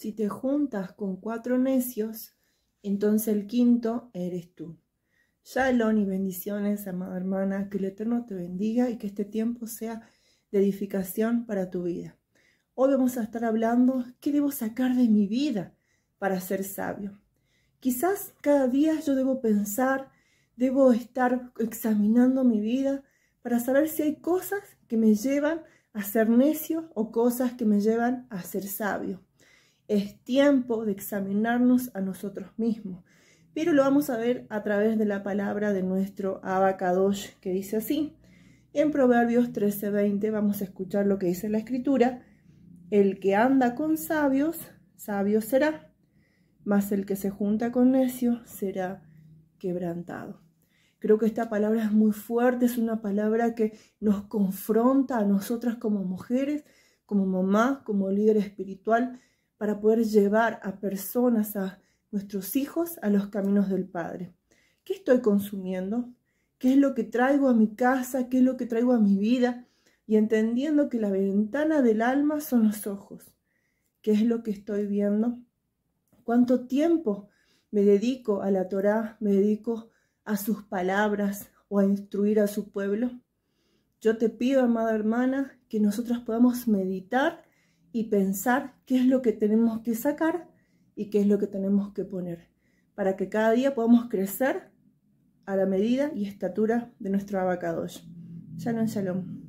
Si te juntas con cuatro necios, entonces el quinto eres tú. Shalom y bendiciones, amada hermana, que el Eterno te bendiga y que este tiempo sea de edificación para tu vida. Hoy vamos a estar hablando qué debo sacar de mi vida para ser sabio. Quizás cada día yo debo pensar, debo estar examinando mi vida para saber si hay cosas que me llevan a ser necio o cosas que me llevan a ser sabio. Es tiempo de examinarnos a nosotros mismos. Pero lo vamos a ver a través de la palabra de nuestro Abacadosh, que dice así. En Proverbios 13:20 vamos a escuchar lo que dice la escritura. El que anda con sabios, sabio será, mas el que se junta con necio, será quebrantado. Creo que esta palabra es muy fuerte, es una palabra que nos confronta a nosotras como mujeres, como mamás, como líder espiritual, para poder llevar a personas, a nuestros hijos, a los caminos del Padre. ¿Qué estoy consumiendo? ¿Qué es lo que traigo a mi casa? ¿Qué es lo que traigo a mi vida? Y entendiendo que la ventana del alma son los ojos. ¿Qué es lo que estoy viendo? ¿Cuánto tiempo me dedico a la Torá? ¿Me dedico a sus palabras o a instruir a su pueblo? Yo te pido, amada hermana, que nosotras podamos meditar y pensar qué es lo que tenemos que sacar y qué es lo que tenemos que poner, para que cada día podamos crecer a la medida y estatura de nuestro abacado. Shalom, shalom.